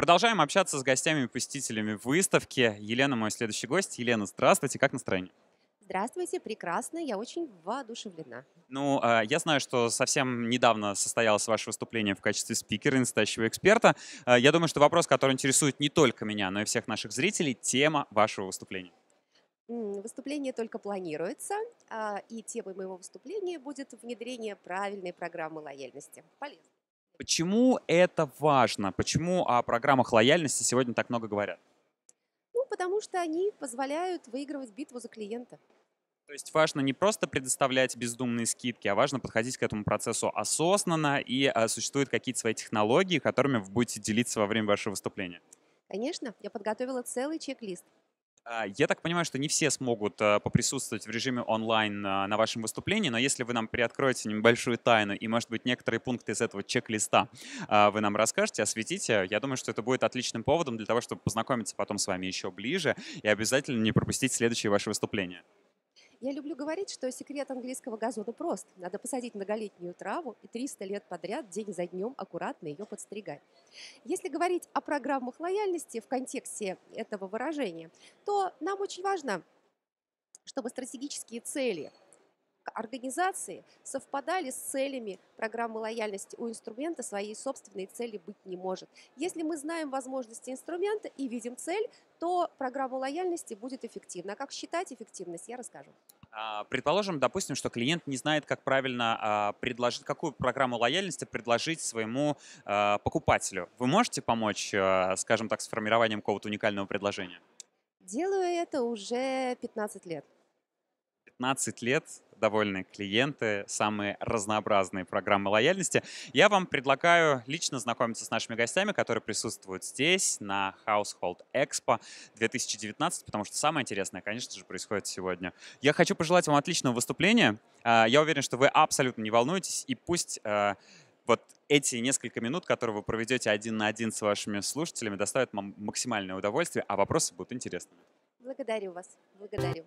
Продолжаем общаться с гостями и посетителями выставки. Елена мой следующий гость. Елена, здравствуйте, как настроение? Здравствуйте, прекрасно, я очень воодушевлена. Ну, а, я знаю, что совсем недавно состоялось ваше выступление в качестве спикера и настоящего эксперта. А, я думаю, что вопрос, который интересует не только меня, но и всех наших зрителей, тема вашего выступления. Выступление только планируется, а, и темой моего выступления будет внедрение правильной программы лояльности. Полезно. Почему это важно? Почему о программах лояльности сегодня так много говорят? Ну, потому что они позволяют выигрывать битву за клиента. То есть важно не просто предоставлять бездумные скидки, а важно подходить к этому процессу осознанно, и а, существуют какие-то свои технологии, которыми вы будете делиться во время вашего выступления. Конечно, я подготовила целый чек-лист. А, я так понимаю, что не все смогут э, поприсутствовать в режиме онлайн э, на вашем выступлении, но если вы нам приоткроете небольшую тайну и, может быть, некоторые пункты из этого чек-листа а, вы нам расскажете, осветите, я думаю, что это будет отличным поводом для того, чтобы познакомиться потом с вами еще ближе и обязательно не пропустить следующие ваши выступления. Я люблю говорить, что секрет английского газона прост. Надо посадить многолетнюю траву и 300 лет подряд, день за днем, аккуратно ее подстригать. Если говорить о программах лояльности в контексте этого выражения, то нам очень важно, чтобы стратегические цели – организации совпадали с целями программы лояльности у инструмента, своей собственной цели быть не может. Если мы знаем возможности инструмента и видим цель, то программа лояльности будет эффективна. А как считать эффективность, я расскажу. А, предположим, допустим, что клиент не знает, как правильно а, предложить, какую программу лояльности предложить своему а, покупателю. Вы можете помочь, скажем так, с формированием какого-то уникального предложения? Делаю это уже 15 лет. 15 лет довольные клиенты, самые разнообразные программы лояльности. Я вам предлагаю лично знакомиться с нашими гостями, которые присутствуют здесь на Household Expo 2019, потому что самое интересное, конечно же, происходит сегодня. Я хочу пожелать вам отличного выступления. А, я уверен, что вы абсолютно не волнуетесь, и пусть а, вот эти несколько минут, которые вы проведете один на один с вашими слушателями, доставят вам максимальное удовольствие, а вопросы будут интересными. Благодарю вас. Благодарю.